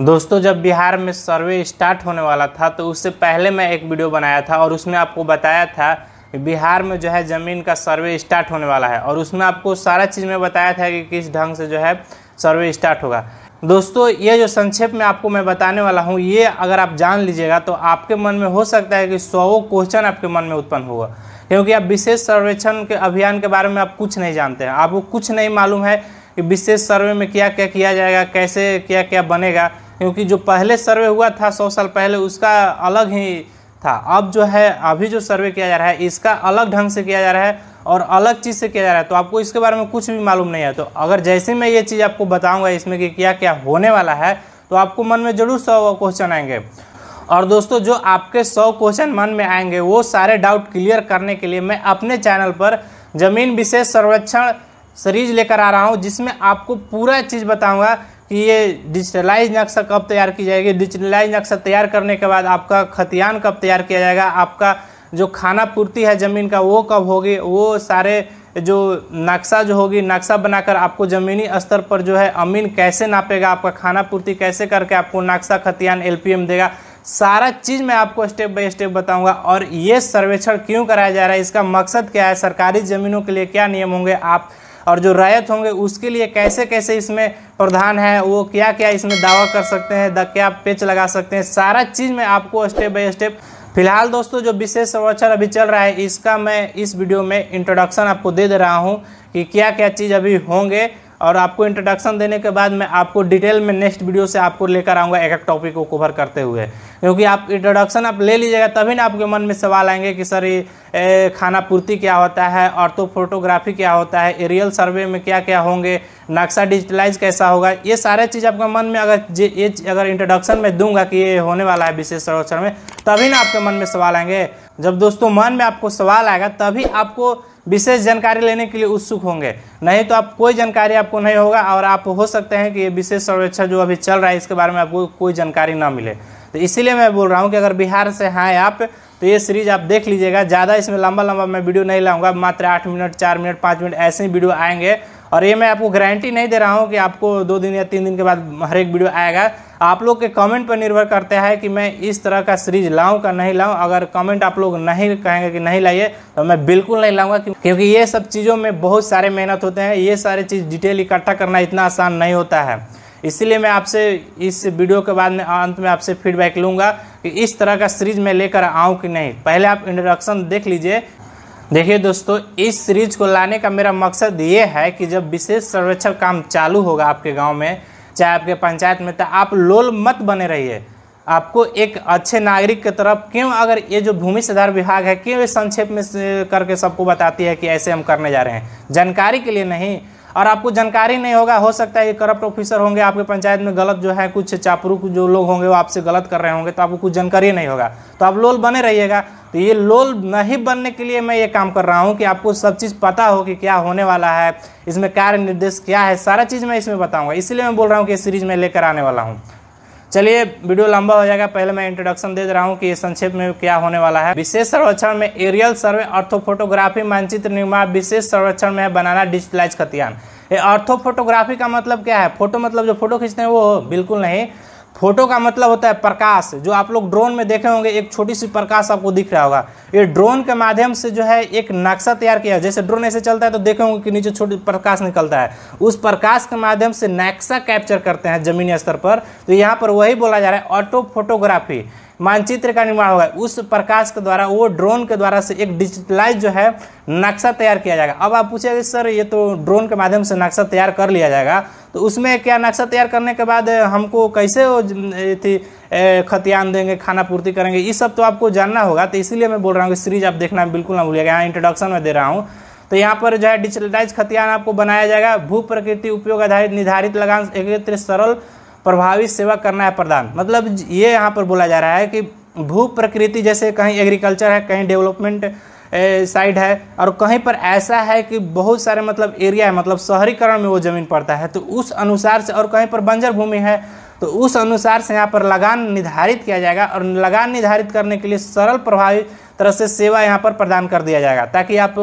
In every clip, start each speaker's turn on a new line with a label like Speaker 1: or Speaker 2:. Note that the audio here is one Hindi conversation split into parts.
Speaker 1: दोस्तों जब बिहार में सर्वे स्टार्ट होने वाला था तो उससे पहले मैं एक वीडियो बनाया था और उसमें आपको बताया था बिहार में जो है ज़मीन का सर्वे स्टार्ट होने वाला है और उसमें आपको सारा चीज़ में बताया था कि किस ढंग से जो है सर्वे स्टार्ट होगा दोस्तों ये जो संक्षेप में आपको मैं बताने वाला हूँ ये अगर आप जान लीजिएगा तो आपके मन में हो सकता है कि सौ क्वेश्चन आपके मन में उत्पन्न होगा क्योंकि आप विशेष सर्वेक्षण के अभियान के बारे में आप कुछ नहीं जानते हैं आपको कुछ नहीं मालूम है कि विशेष सर्वे में क्या क्या किया जाएगा कैसे क्या क्या बनेगा क्योंकि जो पहले सर्वे हुआ था सौ साल पहले उसका अलग ही था अब जो है अभी जो सर्वे किया जा रहा है इसका अलग ढंग से किया जा रहा है और अलग चीज़ से किया जा रहा है तो आपको इसके बारे में कुछ भी मालूम नहीं है तो अगर जैसे मैं ये चीज़ आपको बताऊंगा इसमें कि क्या क्या होने वाला है तो आपको मन में जरूर सौ क्वेश्चन आएंगे और दोस्तों जो आपके सौ क्वेश्चन मन में आएंगे वो सारे डाउट क्लियर करने के लिए मैं अपने चैनल पर ज़मीन विशेष सर्वेक्षण सीरीज लेकर आ रहा हूँ जिसमें आपको पूरा चीज़ बताऊँगा कि ये डिजिटलाइज नक्शा कब तैयार की जाएगी डिजिटलाइज नक्शा तैयार करने के बाद आपका खतियान कब तैयार किया जाएगा आपका जो खाना पूर्ति है ज़मीन का वो कब होगी वो सारे जो नक्शा जो होगी नक्शा बनाकर आपको ज़मीनी स्तर पर जो है अमीन कैसे नापेगा आपका खाना पूर्ति कैसे करके आपको नक्शा खतियान एल देगा सारा चीज़ मैं आपको स्टेप बाय स्टेप बताऊंगा और ये सर्वेक्षण क्यों कराया जा रहा है इसका मकसद क्या है सरकारी ज़मीनों के लिए क्या नियम होंगे आप और जो रायत होंगे उसके लिए कैसे कैसे इसमें प्रधान है वो क्या क्या इसमें दावा कर सकते हैं द क्या पेच लगा सकते हैं सारा चीज़ में आपको स्टेप बाई स्टेप फिलहाल दोस्तों जो विशेष संरक्षण अभी चल रहा है इसका मैं इस वीडियो में इंट्रोडक्शन आपको दे दे रहा हूँ कि क्या क्या चीज़ अभी होंगे और आपको इंट्रोडक्शन देने के बाद मैं आपको डिटेल में नेक्स्ट वीडियो से आपको लेकर आऊँगा एक एक टॉपिक को कवर करते हुए क्योंकि आप इंट्रोडक्शन आप ले लीजिएगा तभी ना आपके मन में सवाल आएंगे कि सर ये खाना पूर्ति क्या होता है और तो फोटोग्राफी क्या होता है एरियल सर्वे में क्या क्या होंगे नक्शा डिजिटलाइज कैसा होगा ये सारे चीज़ आपके मन में अगर ये अगर इंट्रोडक्शन में दूंगा कि ये होने वाला है विशेष संरक्षण में तभी ना आपके मन में सवाल आएंगे जब दोस्तों मन में आपको सवाल आएगा तभी आपको विशेष जानकारी लेने के लिए उत्सुक होंगे नहीं तो आप कोई जानकारी आपको नहीं होगा और आप हो सकते हैं कि ये विशेष सर्वेक्षण जो अभी चल रहा है इसके बारे में आपको कोई जानकारी ना मिले तो इसीलिए मैं बोल रहा हूँ कि अगर बिहार से हाँ आप तो ये सीरीज आप देख लीजिएगा ज़्यादा इसमें लंबा लंबा मैं वीडियो नहीं लाऊंगा मात्र आठ मिनट चार मिनट पाँच मिनट ऐसे ही वीडियो आएंगे और ये मैं आपको गारंटी नहीं दे रहा हूँ कि आपको दो दिन या तीन दिन के बाद हर एक वीडियो आएगा आप लोग के कमेंट पर निर्भर करते हैं कि मैं इस तरह का सीरीज लाऊं का नहीं लाऊं अगर कमेंट आप लोग नहीं कहेंगे कि नहीं लाइए तो मैं बिल्कुल नहीं लाऊंगा क्योंकि ये सब चीज़ों में बहुत सारे मेहनत होते हैं ये सारे चीज़ डिटेल इकट्ठा करना इतना आसान नहीं होता है इसीलिए मैं आपसे इस वीडियो के बाद में अंत में आपसे फीडबैक लूँगा कि इस तरह का सीरीज मैं लेकर आऊँ कि नहीं पहले आप इंट्रोडक्शन देख लीजिए देखिए दोस्तों इस सीरीज को लाने का मेरा मकसद ये है कि जब विशेष सर्वेक्षण काम चालू होगा आपके गांव में चाहे आपके पंचायत में तो आप लोल मत बने रहिए आपको एक अच्छे नागरिक की तरफ क्यों अगर ये जो भूमि सुधार विभाग है क्यों ये संक्षेप में करके सबको बताती है कि ऐसे हम करने जा रहे हैं जानकारी के लिए नहीं और आपको जानकारी नहीं होगा हो सकता है कि करप्ट ऑफिसर होंगे आपके पंचायत में गलत जो है कुछ चापरू जो लोग होंगे वो आपसे गलत कर रहे होंगे तो आपको कुछ जानकारी नहीं होगा तो आप लोल बने रहिएगा तो ये लोल नहीं बनने के लिए मैं ये काम कर रहा हूँ कि आपको सब चीज़ पता हो कि क्या होने वाला है इसमें कार्य निर्देश क्या है सारा चीज़ मैं इसमें बताऊँगा इसलिए मैं बोल रहा हूँ कि सीरीज़ में लेकर आने वाला हूँ चलिए वीडियो लंबा हो जाएगा पहले मैं इंट्रोडक्शन दे रहा हूँ कि संक्षेप में क्या होने वाला है विशेष सर्वेक्षण में एरियल सर्वे ऑर्थोफोटोग्राफी मानचित्र निर्माण विशेष सर्वेक्षण में बनाना डिजिटलाइज खतियान ये ऑर्थोफोटोग्राफी का मतलब क्या है फोटो मतलब जो फोटो खींचते हैं वो बिल्कुल नहीं फोटो का मतलब होता है प्रकाश जो आप लोग ड्रोन में देखे होंगे एक छोटी सी प्रकाश आपको दिख रहा होगा ये ड्रोन के माध्यम से जो है एक नक्शा तैयार किया जैसे ड्रोन ऐसे चलता है तो देखे होंगे कि नीचे छोटी प्रकाश निकलता है उस प्रकाश के माध्यम से नक्शा कैप्चर करते हैं जमीनी स्तर पर तो यहाँ पर वही बोला जा रहा है ऑटो फोटोग्राफी मानचित्र का निर्माण होगा उस प्रकाश के द्वारा वो ड्रोन के द्वारा से एक डिजिटलाइज जो है नक्शा तैयार किया जाएगा अब आप पूछेगा सर ये तो ड्रोन के माध्यम से नक्शा तैयार कर लिया जाएगा तो उसमें क्या नक्शा तैयार करने के बाद हमको कैसे वो थी खतियान देंगे खाना पूर्ति करेंगे ये सब तो आपको जानना होगा तो इसीलिए मैं बोल रहा हूँ कि सीरीज आप देखना बिल्कुल ना भूलिएगा यहाँ इंट्रोडक्शन में दे रहा हूँ तो यहाँ पर जो है डिजिटलाइज खतियान आपको बनाया जाएगा भू प्रकृति उपयोग आधारित निर्धारित लगान एकत्र सरल प्रभावी सेवा करना है प्रदान मतलब ये यहाँ पर बोला जा रहा है कि भू प्रकृति जैसे कहीं एग्रीकल्चर है कहीं डेवलपमेंट साइड है और कहीं पर ऐसा है कि बहुत सारे मतलब एरिया है मतलब शहरीकरण में वो ज़मीन पड़ता है तो उस अनुसार से और कहीं पर बंजर भूमि है तो उस अनुसार से यहाँ पर लगान निर्धारित किया जाएगा और लगान निर्धारित करने के लिए सरल प्रभावी तरह से सेवा यहाँ पर प्रदान कर दिया जाएगा ताकि आप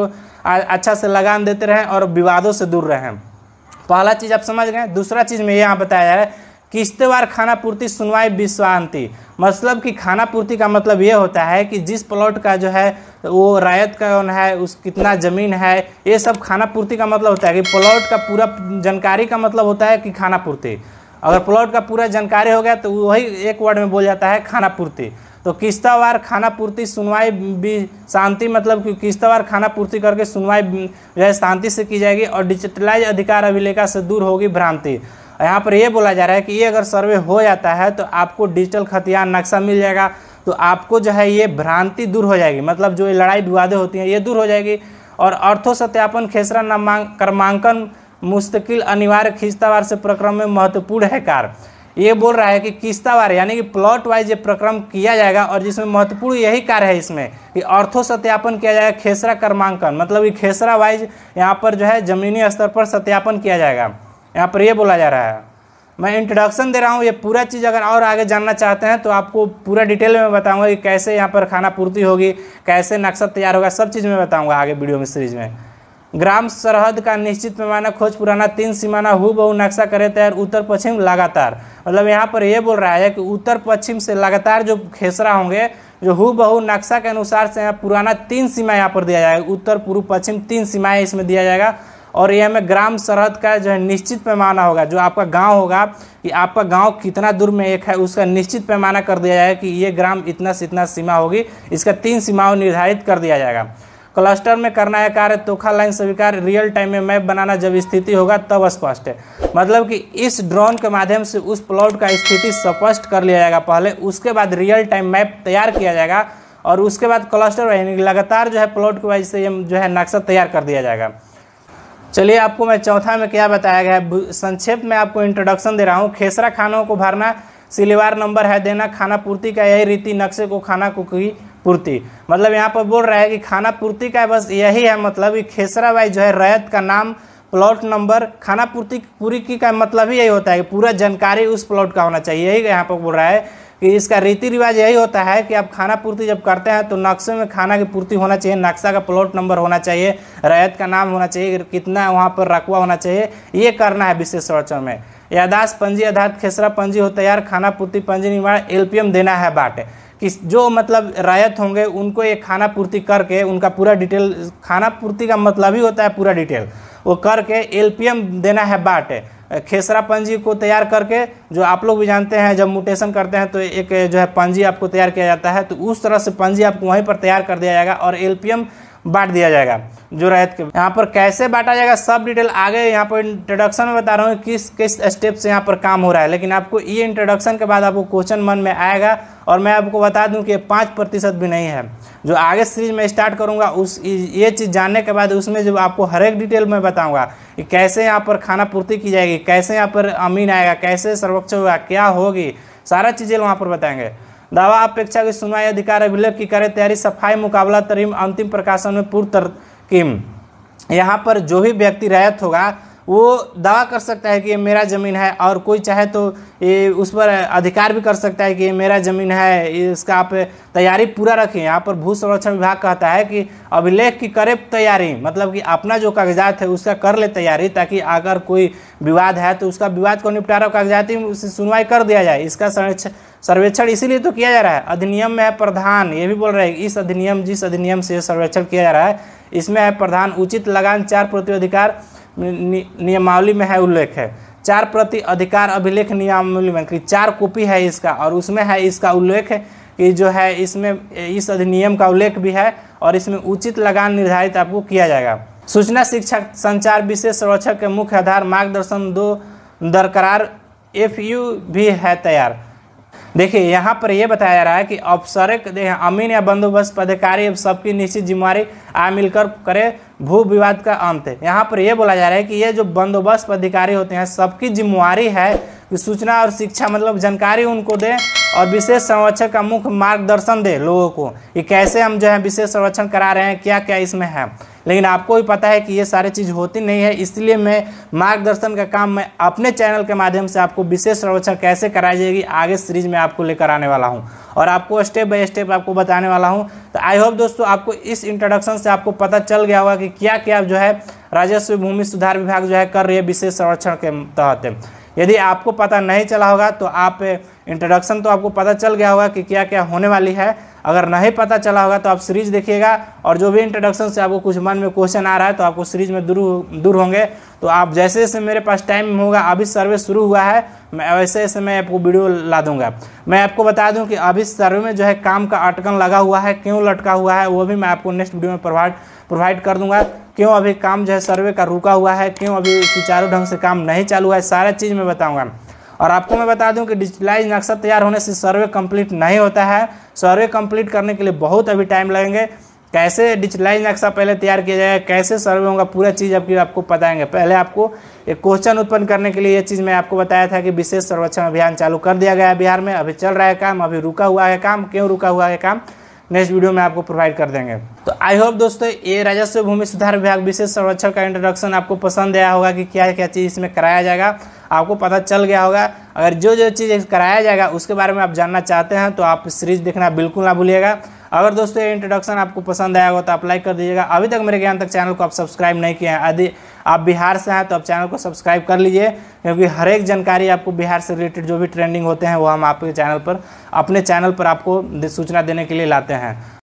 Speaker 1: अच्छा से लगान देते रहें और विवादों से दूर रहें पहला चीज़ आप समझ गए दूसरा चीज़ में यहाँ बताया जा रहा है किश्तवार खाना पूर्ति सुनवाई विश्वांति मतलब कि खाना पूर्ति का मतलब ये होता है कि जिस प्लॉट का जो है वो रायत का कौन है उस कितना ज़मीन है ये सब खाना पूर्ति का मतलब होता है कि प्लॉट का पूरा जानकारी का मतलब होता है कि खाना पूर्ति अगर प्लॉट का पूरा जानकारी हो गया तो वही एक वर्ड में बोल जाता है खाना पूर्ति तो किस्तावार खाना पूर्ति सुनवाई भी शांति मतलब कि किस्तावार खाना पूर्ति करके सुनवाई जो है शांति से की जाएगी और डिजिटलाइज अधिकार अभिलेखा से दूर होगी भ्रांति यहाँ पर ये बोला जा रहा है कि ये अगर सर्वे हो जाता है तो आपको डिजिटल खतियान नक्शा मिल जाएगा तो आपको जो है ये भ्रांति दूर हो जाएगी मतलब जो ये लड़ाई विवादें होती हैं ये दूर हो जाएगी और अर्थो सत्यापन खेसरा नामांक क्रमांकन मुस्तकिल अनिवार्य खिस्तावार से प्रक्रम में महत्वपूर्ण है कार ये बोल रहा है कि किस्तावार यानी कि प्लॉट वाइज ये प्रक्रम किया जाएगा और जिसमें महत्वपूर्ण यही कार्य है इसमें कि अर्थो सत्यापन किया जाएगा खेसरा क्रमांकन मतलब कि खेसरा वाइज यहाँ पर जो है जमीनी स्तर पर सत्यापन किया जाएगा यहाँ पर ये बोला जा रहा है मैं इंट्रोडक्शन दे रहा हूँ ये पूरा चीज़ अगर और आगे जानना चाहते हैं तो आपको पूरा डिटेल में बताऊँगा कि कैसे यहाँ पर खाना पूर्ति होगी कैसे नक्शा तैयार होगा सब चीज़ में बताऊँगा आगे वीडियो में सीरीज में ग्राम सरहद का निश्चित पैमाना खोज पुराना तीन सीमाना हु बहु नक्शा करे तैयार उत्तर पश्चिम लगातार मतलब यहाँ पर यह बोल रहा है कि उत्तर पश्चिम से लगातार जो खेसरा होंगे जो हु बहु नक्शा के अनुसार से यहाँ पुराना तीन सीमा यहाँ पर दिया जाएगा उत्तर पूर्व पश्चिम तीन सीमाएँ इसमें दिया जाएगा और यह में ग्राम सरहद का जो है निश्चित पैमाना होगा जो आपका गांव होगा कि आपका गांव कितना दूर में एक है उसका निश्चित पैमाना कर दिया जाएगा कि ये ग्राम इतना से इतना सीमा होगी इसका तीन सीमाओं निर्धारित कर दिया जाएगा क्लस्टर में करना है कार्य तोखा लाइन स्वीकार रियल टाइम में मैप बनाना जब स्थिति होगा तब स्पष्ट है मतलब कि इस ड्रोन के माध्यम से उस प्लॉट का स्थिति स्पष्ट कर लिया जाएगा पहले उसके बाद रियल टाइम मैप तैयार किया जाएगा और उसके बाद क्लस्टर लगातार जो है प्लॉट की वजह से जो है नक्शा तैयार कर दिया जाएगा चलिए आपको मैं चौथा में क्या बताया गया है संक्षेप में आपको इंट्रोडक्शन दे रहा हूँ खेसरा खानों को भरना सिलेवार नंबर है देना खाना पूर्ति का यही रीति नक्शे को खाना को की पूर्ति मतलब यहाँ पर बोल रहा है कि खाना पूर्ति का बस यही है मतलब कि खेसरा भाई जो है रैत का नाम प्लॉट नंबर खाना पूर्ति पूरी की का मतलब ही यही होता है कि पूरा जानकारी उस प्लॉट का होना चाहिए यही यहाँ पर बोल रहा है कि इसका रीति रिवाज यही होता है कि आप खाना पूर्ति जब करते हैं तो नक्शे में खाना की पूर्ति होना चाहिए नक्शा का प्लॉट नंबर होना चाहिए रैयत का नाम होना चाहिए कितना वहाँ पर रकवा होना चाहिए ये करना है विशेष संरक्षण में यादाश पंजी आधार खेसरा पंजी हो तैयार खाना पूर्ति पंजी निर्माण एलपीएम देना है बाट कि जो मतलब रायत होंगे उनको ये खाना पूर्ति करके उनका पूरा डिटेल खाना पूर्ति का मतलब ही होता है पूरा डिटेल वो करके एलपीएम देना है बाट खेसरा पंजी को तैयार करके जो आप लोग भी जानते हैं जब म्यूटेशन करते हैं तो एक जो है पंजी आपको तैयार किया जाता है तो उस तरह से पंजी आपको वहीं पर तैयार कर दिया जाएगा और एल बांट दिया जाएगा जो रैयत के यहाँ पर कैसे बांटा जाएगा सब डिटेल आगे यहाँ पर इंट्रोडक्शन में बता रहा हूँ किस किस स्टेप से यहाँ पर काम हो रहा है लेकिन आपको ये इंट्रोडक्शन के बाद आपको क्वेश्चन मन में आएगा और मैं आपको बता दूँ कि पाँच प्रतिशत भी नहीं है जो आगे सीरीज में स्टार्ट करूँगा उस ये चीज़ जानने के बाद उसमें जो आपको हर एक डिटेल में बताऊँगा कि कैसे यहाँ पर खाना पूर्ति की जाएगी कैसे यहाँ पर अमीन आएगा कैसे सर्वोक्ष होगा क्या होगी सारा चीज़ें वहाँ पर बताएंगे दावा अपेक्षा की सुनवाई अधिकार अभिलेख की करे तैयारी सफाई मुकाबला तरीम अंतिम प्रकाशन में पूर्व तरकीम यहाँ पर जो भी व्यक्ति रहत होगा वो दावा कर सकता है कि ये मेरा ज़मीन है और कोई चाहे तो ये उस पर अधिकार भी कर सकता है कि ये मेरा ज़मीन है इसका आप तैयारी पूरा रखें यहाँ पर भू संरक्षण विभाग कहता है कि अभिलेख की करे तैयारी मतलब कि अपना जो कागजात है उसका कर ले तैयारी ताकि अगर कोई विवाद है तो उसका विवाद को निपटारा कागजाती सुनवाई कर दिया जाए इसका संरक्षण सर्वेक्षण इसीलिए तो किया जा रहा है अधिनियम में है प्रधान ये भी बोल रहे हैं इस अधिनियम जिस अधिनियम से सर्वेक्षण किया जा रहा है इसमें है प्रधान उचित लगान चार प्रति अधिकार नियमावली में है उल्लेख है चार प्रति अधिकार अभिलेख नियमावली में चार कॉपी है इसका और उसमें है इसका उल्लेख कि जो है इसमें इस अधिनियम का उल्लेख भी है और इसमें उचित लगान निर्धारित आपको किया जाएगा सूचना शिक्षा संचार विशेष सर्वेक्षक के मुख्य आधार मार्गदर्शन दो दरकरार एफ भी है तैयार देखिए यहाँ पर यह बताया जा रहा है कि अफसर अमीन या बंदोबस्त पदाधिकारी सबकी निश्चित जिम्मेवारी आ मिलकर करे भू विवाद का अंत यहाँ पर यह बोला जा रहा है कि ये जो बंदोबस्त पदाधिकारी होते हैं सबकी जिम्मेवारी है कि सूचना और शिक्षा मतलब जानकारी उनको दें और विशेष संरक्षण का मुख्य मार्गदर्शन दें लोगों को कि कैसे हम जो है विशेष संरक्षण करा रहे हैं क्या क्या इसमें है लेकिन आपको भी पता है कि ये सारी चीज़ होती नहीं है इसलिए मैं मार्गदर्शन का काम मैं अपने चैनल के माध्यम से आपको विशेष संरक्षण कैसे कराई जाएगी आगे सीरीज में आपको लेकर आने वाला हूँ और आपको स्टेप बाय स्टेप आपको बताने वाला हूँ तो आई होप दोस्तों आपको इस इंट्रोडक्शन से आपको पता चल गया होगा कि क्या क्या जो है राजस्व भूमि सुधार विभाग जो है कर रही है विशेष संरक्षण के तहत यदि आपको पता नहीं चला होगा तो आप इंट्रोडक्शन तो आपको पता चल गया होगा कि क्या क्या होने वाली है अगर नहीं पता चला होगा तो आप सीरीज देखिएगा और जो भी इंट्रोडक्शन से आपको कुछ मन में क्वेश्चन आ रहा है तो आपको सीरीज में दूर दूर होंगे तो आप जैसे जैसे मेरे पास टाइम होगा अभी सर्वे शुरू हुआ है मैं वैसे ऐसे मैं आपको वीडियो ला दूंगा मैं आपको बता दूं कि अभी सर्वे में जो है काम का अटकन लगा हुआ है क्यों लटका हुआ है वो भी मैं आपको नेक्स्ट वीडियो में प्रोवाइड प्रोवाइड कर दूंगा क्यों अभी काम जो है सर्वे का रुका हुआ है क्यों अभी सुचारू ढंग से काम नहीं चालू हुआ है सारा चीज़ मैं बताऊंगा और आपको मैं बता दूं कि डिजिटलाइज नक्शा तैयार होने से सर्वे कंप्लीट नहीं होता है सर्वे कंप्लीट करने के लिए बहुत अभी टाइम लगेंगे कैसे डिजिटलाइज नक्शा पहले तैयार किया जाएगा कैसे सर्वे होगा पूरा चीज़ आपकी आपको बताएंगे पहले आपको एक क्वेश्चन उत्पन्न करने के लिए ये चीज़ मैं आपको बताया था कि विशेष सर्वेक्षण अभियान चालू कर दिया गया है बिहार में अभी चल रहा है काम अभी रुका हुआ है काम क्यों रुका हुआ है काम नेक्स्ट वीडियो में आपको प्रोवाइड कर देंगे तो आई होप दोस्तों ये राजस्व भूमि सुधार विभाग विशेष संरक्षण का इंट्रोडक्शन आपको पसंद आया होगा कि क्या क्या चीज़ इसमें कराया जाएगा आपको पता चल गया होगा अगर जो जो चीज़ कराया जाएगा उसके बारे में आप जानना चाहते हैं तो आप सीरीज देखना बिल्कुल ना भूलिएगा अगर दोस्तों ये इंट्रोडक्शन आपको पसंद आया हो तो आप लाइक कर दीजिएगा अभी तक मेरे ज्ञान तक चैनल को आप सब्सक्राइब नहीं किए हैं यदि आप बिहार से हैं तो आप चैनल को सब्सक्राइब कर लीजिए क्योंकि हर एक जानकारी आपको बिहार से रिलेटेड जो भी ट्रेंडिंग होते हैं वो हम आपके चैनल पर अपने चैनल पर आपको सूचना देने के लिए लाते हैं